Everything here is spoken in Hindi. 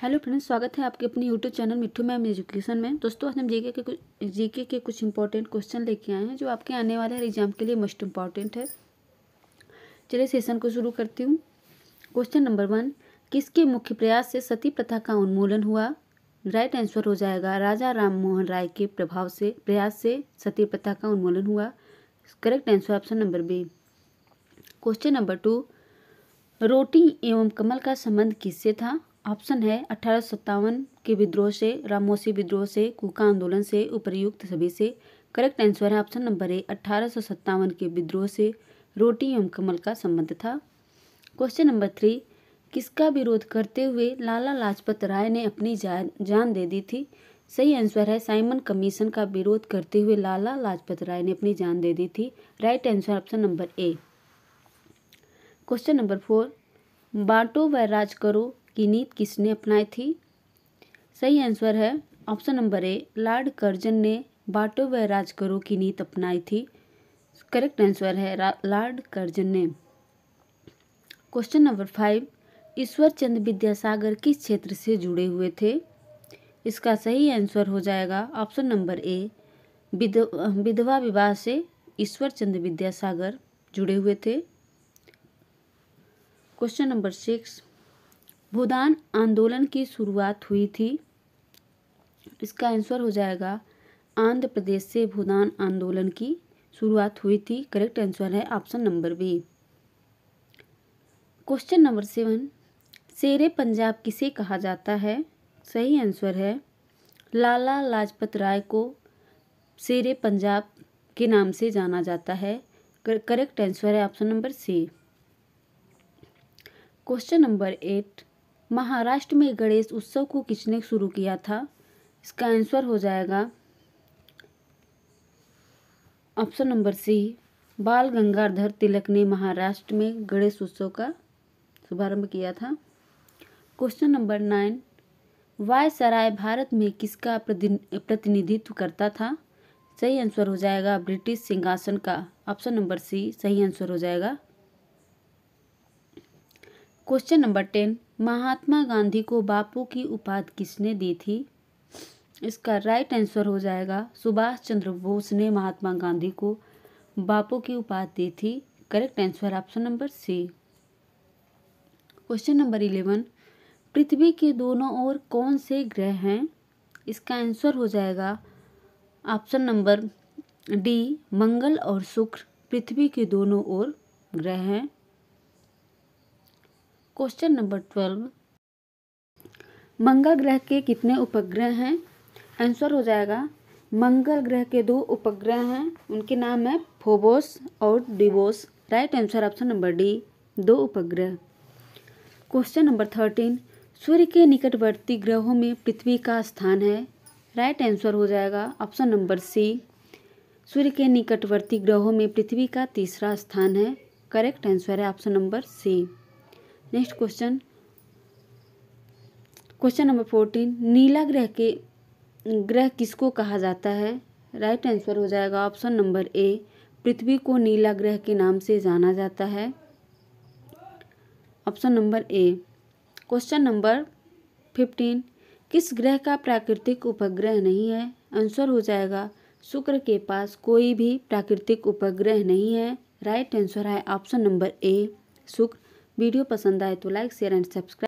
हेलो फ्रेंड्स स्वागत है आपके अपने YouTube channel Mithu ma'am education में दोस्तों आज हम जीके के कुछ जीके के कुछ इंपॉर्टेंट क्वेश्चन लेके आए हैं जो आपके आने वाले हर एग्जाम के लिए मोस्ट इम्पॉर्टेंट है चलिए सेशन को शुरू करती हूँ क्वेश्चन नंबर वन किसके मुख्य प्रयास से सती प्रथा का उन्मूलन हुआ राइट आंसर हो जाएगा राजा राम मोहन राय के प्रभाव से प्रयास से सती प्रथा का उन्मूलन हुआ correct answer option number B question number two रोटी एवं कमल का संबंध किससे था ऑप्शन है अठारह के विद्रोह से रामोसी विद्रोह से कुका आंदोलन से उपरयुक्त सभी से करेक्ट आंसर है ऑप्शन नंबर ए अठारह के विद्रोह से रोटी एवं कमल का संबंध था क्वेश्चन नंबर थ्री किसका विरोध करते हुए लाला लाजपत राय ने अपनी जान दे दी थी सही आंसर है साइमन कमीशन का विरोध करते हुए लाला लाजपत राय ने अपनी जान दे दी थी right answer option number A question number four बांटो व राज करो की नीति किसने अपनाई थी सही आंसर है option number A Lord Curzon ने बाटो व राजकरों की नीति अपनाई थी करेक्ट आंसर है लॉर्ड कर्जन ने question number five Ishwar Chandra Vidyasagar किस क्षेत्र से जुड़े हुए थे इसका सही आंसर हो जाएगा ऑप्शन नंबर ए विधवा विवाह से ईश्वर चंद विद्यासागर जुड़े हुए थे क्वेश्चन नंबर सिक्स भूदान आंदोलन की शुरुआत हुई थी इसका आंसर हो जाएगा आंध्र प्रदेश से भूदान आंदोलन की शुरुआत हुई थी करेक्ट आंसर है option number B question number seven शेर पंजाब किसे कहा जाता है सही आंसर है लाला लाजपत राय को शेर पंजाब के नाम से जाना जाता है करेक्ट आंसर है option number C question number eight Maharashtra में गणेश उत्सव को किसने शुरू किया था इसका आंसर हो जाएगा ऑप्शन नंबर सी बाल गंगाधर तिलक ने महाराष्ट्र में गणेश उत्सव का शुभारंभ किया था question number nine viceroy Bharat में किसका प्रतिनिधित्व करता था सही आंसर हो जाएगा ब्रिटिश सिंहासन का ऑप्शन नंबर सी सही आंसर हो जाएगा question number ten Mahatma Gandhi को बापू की उपाधि किसने दी थी इसका राइट आंसर हो जाएगा सुभाष चंद्र बोस ने महात्मा गांधी को बापू की उपाधि दी थी correct answer option number C question number eleven पृथ्वी के दोनों ओर कौन से ग्रह हैं इसका आंसर हो जाएगा ऑप्शन नंबर डी मंगल और शुक्र पृथ्वी के दोनों ओर ग्रह हैं क्वेश्चन नंबर ट्वेल्व मंगल ग्रह के कितने उपग्रह हैं आंसर हो जाएगा मंगल ग्रह के दो उपग्रह हैं उनके नाम है फोबोस और Deimos right answer option number D दो उपग्रह क्वेश्चन नंबर थर्टीन सूर्य के निकटवर्ती ग्रहों में पृथ्वी का स्थान है राइट आंसर हो जाएगा ऑप्शन नंबर सी सूर्य के निकटवर्ती ग्रहों में पृथ्वी का तीसरा स्थान है करेक्ट आंसर है option number C next question question number fourteen नीला ग्रह के ग्रह किसको कहा जाता है राइट आंसर हो जाएगा ऑप्शन नंबर ए पृथ्वी को नीला ग्रह के नाम से जाना जाता है option number A question number fifteen किस ग्रह का प्राकृतिक उपग्रह नहीं है आंसर हो जाएगा शुक्र के पास कोई भी प्राकृतिक उपग्रह नहीं है राइट आंसर है ऑप्शन नंबर ए शुक्र वीडियो पसंद आए तो लाइक शेयर एंड सब्सक्राइब